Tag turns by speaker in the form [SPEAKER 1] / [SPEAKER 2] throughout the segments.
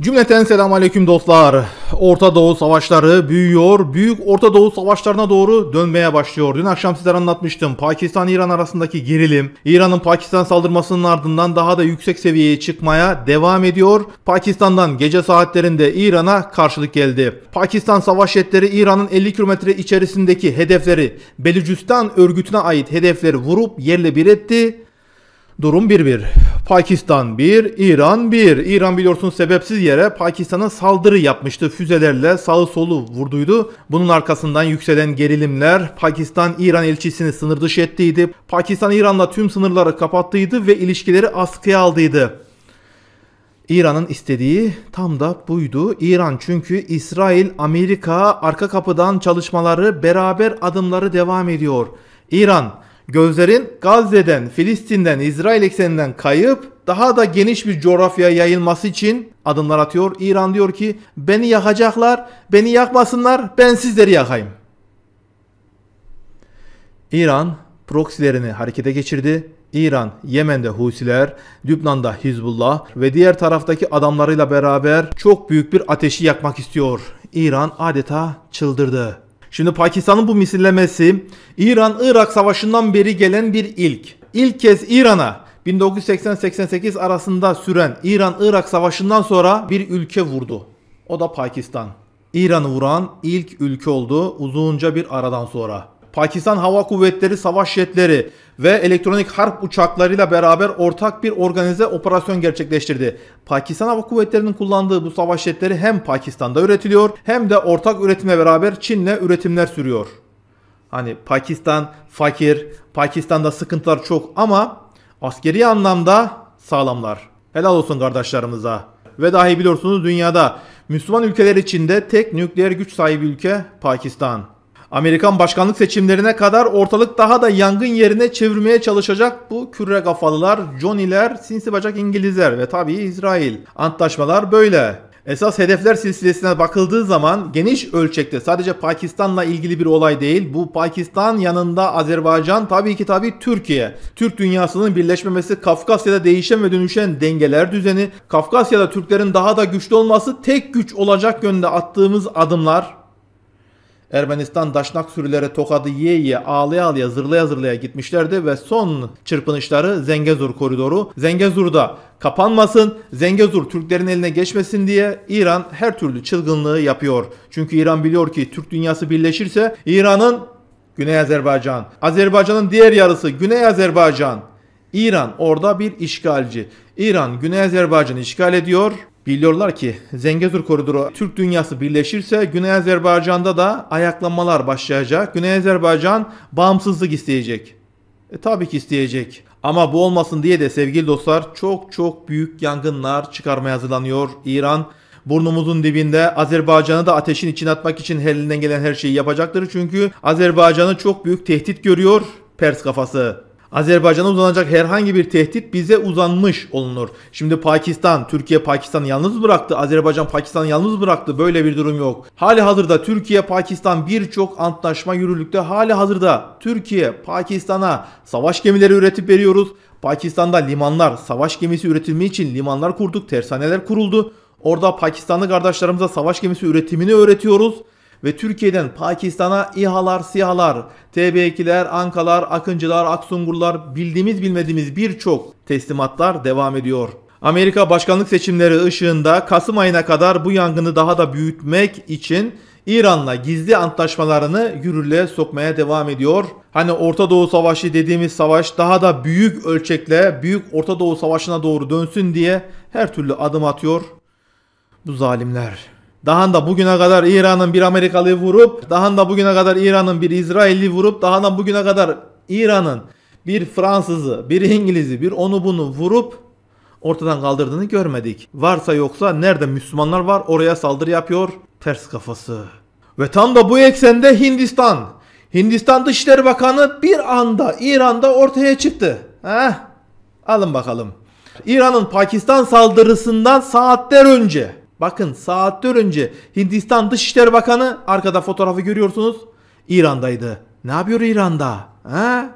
[SPEAKER 1] Cümleten selam aleyküm dostlar. Orta Doğu savaşları büyüyor. Büyük Orta Doğu savaşlarına doğru dönmeye başlıyor. Dün akşam sizlere anlatmıştım. Pakistan-İran arasındaki gerilim, İran'ın Pakistan saldırmasının ardından daha da yüksek seviyeye çıkmaya devam ediyor. Pakistan'dan gece saatlerinde İran'a karşılık geldi. Pakistan savaş jetleri İran'ın 50 kilometre içerisindeki hedefleri, Belucistan örgütüne ait hedefleri vurup yerle bir etti. Durum 1-1. Pakistan 1, İran 1. İran biliyorsunuz sebepsiz yere Pakistan'a saldırı yapmıştı. Füzelerle sağı solu vurduydu. Bunun arkasından yükselen gerilimler Pakistan-İran elçisini sınır dışı ettiydi. Pakistan İran'la tüm sınırları kapattıydı ve ilişkileri askıya aldıydı. İran'ın istediği tam da buydu. İran çünkü İsrail, Amerika arka kapıdan çalışmaları beraber adımları devam ediyor. İran Gözlerin Gazze'den, Filistin'den, İsrail ekseninden kayıp daha da geniş bir coğrafya yayılması için adımlar atıyor. İran diyor ki beni yakacaklar, beni yakmasınlar, ben sizleri yakayım. İran proksilerini harekete geçirdi. İran, Yemen'de Husiler, Lübnan'da Hizbullah ve diğer taraftaki adamlarıyla beraber çok büyük bir ateşi yakmak istiyor. İran adeta çıldırdı. Şimdi Pakistan'ın bu misillemesi İran-Irak savaşından beri gelen bir ilk. İlk kez İran'a 1980-88 arasında süren İran-Irak savaşından sonra bir ülke vurdu. O da Pakistan. İran'ı vuran ilk ülke oldu uzunca bir aradan sonra. Pakistan Hava Kuvvetleri savaş jetleri ve elektronik harp uçaklarıyla beraber ortak bir organize operasyon gerçekleştirdi. Pakistan Hava Kuvvetleri'nin kullandığı bu savaş jetleri hem Pakistan'da üretiliyor hem de ortak üretimle beraber Çin'le üretimler sürüyor. Hani Pakistan fakir, Pakistan'da sıkıntılar çok ama askeri anlamda sağlamlar. Helal olsun kardeşlerimize. Ve dahi biliyorsunuz dünyada Müslüman ülkeler içinde tek nükleer güç sahibi ülke Pakistan. Amerikan başkanlık seçimlerine kadar ortalık daha da yangın yerine çevirmeye çalışacak bu küre kafalılar, Johnny'ler, sinsi bacak İngilizler ve tabii İsrail. Antlaşmalar böyle. Esas hedefler silsilesine bakıldığı zaman geniş ölçekte sadece Pakistan'la ilgili bir olay değil. Bu Pakistan yanında Azerbaycan tabii ki tabii Türkiye. Türk dünyasının birleşmemesi Kafkasya'da değişen ve dönüşen dengeler düzeni, Kafkasya'da Türklerin daha da güçlü olması tek güç olacak yönde attığımız adımlar Ermenistan daşnak sürüleri tokadı yiye yiye ağlaya ağlaya zırlaya zırlaya gitmişlerdi ve son çırpınışları Zengezur koridoru. Zengezur'da kapanmasın, Zengezur Türklerin eline geçmesin diye İran her türlü çılgınlığı yapıyor. Çünkü İran biliyor ki Türk dünyası birleşirse İran'ın Güney Azerbaycan, Azerbaycan'ın diğer yarısı Güney Azerbaycan, İran orada bir işgalci. İran Güney Azerbaycan'ı işgal ediyor Biliyorlar ki Zengezur koridoru Türk dünyası birleşirse Güney Azerbaycan'da da ayaklanmalar başlayacak. Güney Azerbaycan bağımsızlık isteyecek. E, tabii ki isteyecek. Ama bu olmasın diye de sevgili dostlar çok çok büyük yangınlar çıkarmaya hazırlanıyor İran. Burnumuzun dibinde Azerbaycan'ı da ateşin içine atmak için elinden gelen her şeyi yapacaktır. Çünkü Azerbaycan'ı çok büyük tehdit görüyor Pers kafası. Azerbaycan'a uzanacak herhangi bir tehdit bize uzanmış olunur. Şimdi Pakistan, Türkiye Pakistan'ı yalnız bıraktı. Azerbaycan Pakistan'ı yalnız bıraktı. Böyle bir durum yok. Hali hazırda Türkiye Pakistan birçok antlaşma yürürlükte. Hali hazırda Türkiye Pakistan'a savaş gemileri üretip veriyoruz. Pakistan'da limanlar, savaş gemisi üretilme için limanlar kurduk, tersaneler kuruldu. Orada Pakistanlı kardeşlerimize savaş gemisi üretimini öğretiyoruz ve Türkiye'den Pakistan'a İHA'lar, SİHA'lar, TB2'ler, ANKA'lar, Akıncılar, Aksungurlar bildiğimiz bilmediğimiz birçok teslimatlar devam ediyor. Amerika başkanlık seçimleri ışığında Kasım ayına kadar bu yangını daha da büyütmek için İran'la gizli antlaşmalarını yürürlüğe sokmaya devam ediyor. Hani Orta Doğu Savaşı dediğimiz savaş daha da büyük ölçekle büyük Orta Doğu Savaşı'na doğru dönsün diye her türlü adım atıyor bu zalimler. Daha da bugüne kadar İran'ın bir Amerikalı vurup, daha da bugüne kadar İran'ın bir İsrail'i vurup, daha da bugüne kadar İran'ın bir Fransızı, bir İngiliz'i, bir onu bunu vurup ortadan kaldırdığını görmedik. Varsa yoksa nerede Müslümanlar var oraya saldırı yapıyor. Ters kafası. Ve tam da bu eksende Hindistan. Hindistan Dışişleri Bakanı bir anda İran'da ortaya çıktı. Heh. Alın bakalım. İran'ın Pakistan saldırısından saatler önce Bakın saatler önce Hindistan Dışişleri Bakanı arkada fotoğrafı görüyorsunuz. İran'daydı. Ne yapıyor İran'da? He?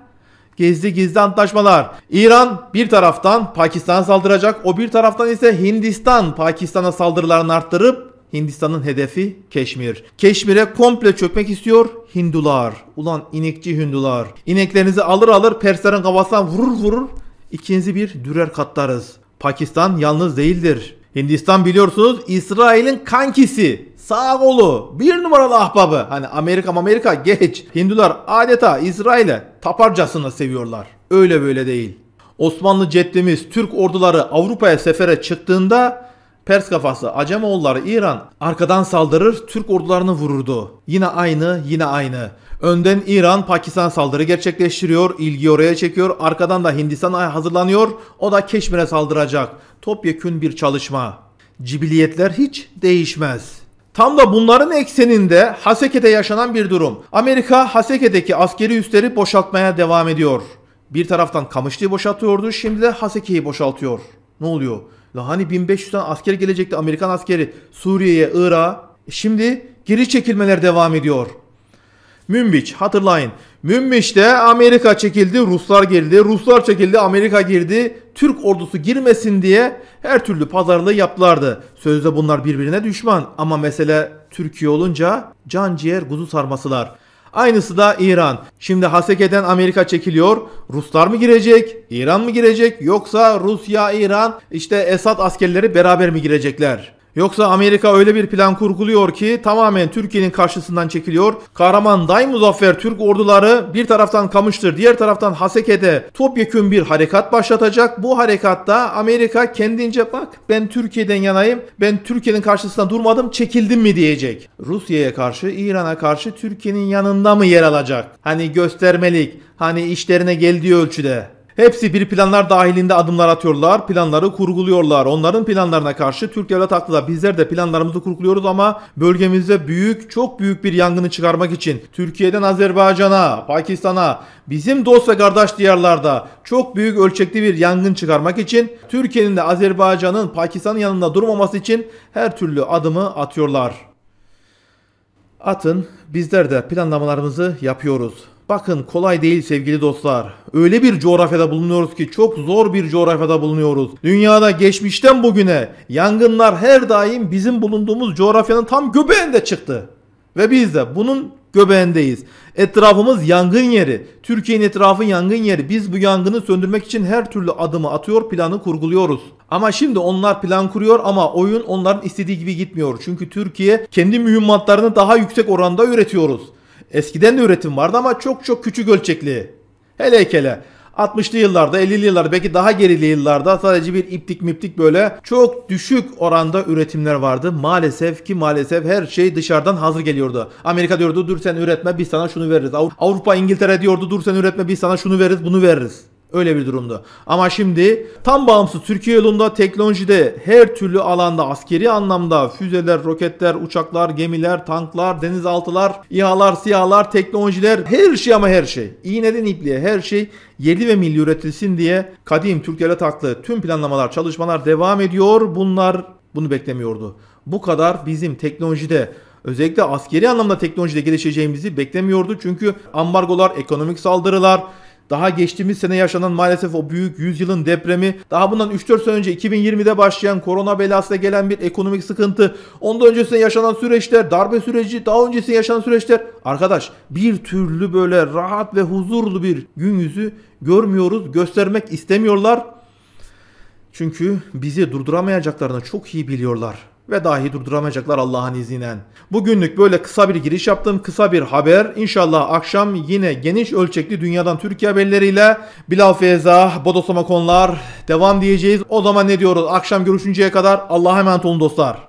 [SPEAKER 1] Gizli gizli antlaşmalar. İran bir taraftan Pakistan'a saldıracak. O bir taraftan ise Hindistan Pakistan'a saldırılarını arttırıp Hindistan'ın hedefi Keşmir. Keşmir'e komple çökmek istiyor Hindular. Ulan inekçi Hindular. İneklerinizi alır alır Perslerin kafasından vurur vurur. ikinizi bir dürer katlarız. Pakistan yalnız değildir. Hindistan biliyorsunuz İsrail'in kankisi, sağ kolu, bir numaralı ahbabı. Hani Amerika Amerika geç. Hindular adeta İsrail'e taparcasını seviyorlar. Öyle böyle değil. Osmanlı ceddimiz Türk orduları Avrupa'ya sefere çıktığında Pers kafası Acemoğulları İran arkadan saldırır Türk ordularını vururdu. Yine aynı yine aynı. Önden İran Pakistan saldırı gerçekleştiriyor. ilgi oraya çekiyor. Arkadan da Hindistan'a hazırlanıyor. O da Keşmir'e saldıracak. Topyekün bir çalışma. Cibiliyetler hiç değişmez. Tam da bunların ekseninde Haseke'de yaşanan bir durum. Amerika Haseke'deki askeri üsleri boşaltmaya devam ediyor. Bir taraftan Kamışlı'yı boşaltıyordu, şimdi de Haseke'yi boşaltıyor. Ne oluyor? La hani 1500 asker gelecekti Amerikan askeri Suriye'ye, Irak'a. E şimdi geri çekilmeler devam ediyor. Münbiç hatırlayın. Münbiç'te Amerika çekildi, Ruslar geldi, Ruslar çekildi, Amerika girdi. Türk ordusu girmesin diye her türlü pazarlığı yaptılardı. Sözde bunlar birbirine düşman ama mesele Türkiye olunca can ciğer kuzu sarmasılar. Aynısı da İran. Şimdi Haseke'den Amerika çekiliyor. Ruslar mı girecek? İran mı girecek? Yoksa Rusya, İran işte Esad askerleri beraber mi girecekler? Yoksa Amerika öyle bir plan kurguluyor ki tamamen Türkiye'nin karşısından çekiliyor. Kahraman Day Muzaffer Türk orduları bir taraftan Kamış'tır diğer taraftan Haseke'de topyekün bir harekat başlatacak. Bu harekatta Amerika kendince bak ben Türkiye'den yanayım ben Türkiye'nin karşısında durmadım çekildim mi diyecek. Rusya'ya karşı İran'a karşı Türkiye'nin yanında mı yer alacak? Hani göstermelik hani işlerine geldiği ölçüde. Hepsi bir planlar dahilinde adımlar atıyorlar, planları kurguluyorlar. Onların planlarına karşı Türk devlet haklı da bizler de planlarımızı kurguluyoruz ama bölgemizde büyük, çok büyük bir yangını çıkarmak için Türkiye'den Azerbaycan'a, Pakistan'a, bizim dost ve kardeş diyarlarda çok büyük ölçekli bir yangın çıkarmak için Türkiye'nin de Azerbaycan'ın Pakistan'ın yanında durmaması için her türlü adımı atıyorlar. Atın bizler de planlamalarımızı yapıyoruz. Bakın kolay değil sevgili dostlar. Öyle bir coğrafyada bulunuyoruz ki çok zor bir coğrafyada bulunuyoruz. Dünyada geçmişten bugüne yangınlar her daim bizim bulunduğumuz coğrafyanın tam göbeğinde çıktı. Ve biz de bunun göbeğindeyiz. Etrafımız yangın yeri. Türkiye'nin etrafı yangın yeri. Biz bu yangını söndürmek için her türlü adımı atıyor, planı kurguluyoruz. Ama şimdi onlar plan kuruyor ama oyun onların istediği gibi gitmiyor. Çünkü Türkiye kendi mühimmatlarını daha yüksek oranda üretiyoruz. Eskiden de üretim vardı ama çok çok küçük ölçekli. Hele hele 60'lı yıllarda, 50'li yıllarda belki daha gerili yıllarda sadece bir iptik miptik böyle çok düşük oranda üretimler vardı. Maalesef ki maalesef her şey dışarıdan hazır geliyordu. Amerika diyordu dur sen üretme biz sana şunu veririz. Avrupa İngiltere diyordu dur sen üretme biz sana şunu veririz bunu veririz. Öyle bir durumdu. Ama şimdi tam bağımsız Türkiye yolunda teknolojide her türlü alanda askeri anlamda füzeler, roketler, uçaklar, gemiler, tanklar, denizaltılar, İHA'lar, SİHA'lar, teknolojiler her şey ama her şey. İğneden ipliğe her şey yerli ve milli üretilsin diye kadim Türklere taklı tüm planlamalar, çalışmalar devam ediyor. Bunlar bunu beklemiyordu. Bu kadar bizim teknolojide özellikle askeri anlamda teknolojide gelişeceğimizi beklemiyordu. Çünkü ambargolar, ekonomik saldırılar, daha geçtiğimiz sene yaşanan maalesef o büyük yüzyılın depremi, daha bundan 3-4 sene önce 2020'de başlayan korona belasıyla gelen bir ekonomik sıkıntı, ondan öncesinde yaşanan süreçler, darbe süreci, daha öncesinde yaşanan süreçler. Arkadaş bir türlü böyle rahat ve huzurlu bir gün yüzü görmüyoruz, göstermek istemiyorlar. Çünkü bizi durduramayacaklarını çok iyi biliyorlar ve dahi durduramayacaklar Allah'ın izniyle. Bugünlük böyle kısa bir giriş yaptım. Kısa bir haber. İnşallah akşam yine geniş ölçekli dünyadan Türkiye haberleriyle Bilal Feyza, Bodoslama konular devam diyeceğiz. O zaman ne diyoruz? Akşam görüşünceye kadar Allah'a emanet olun dostlar.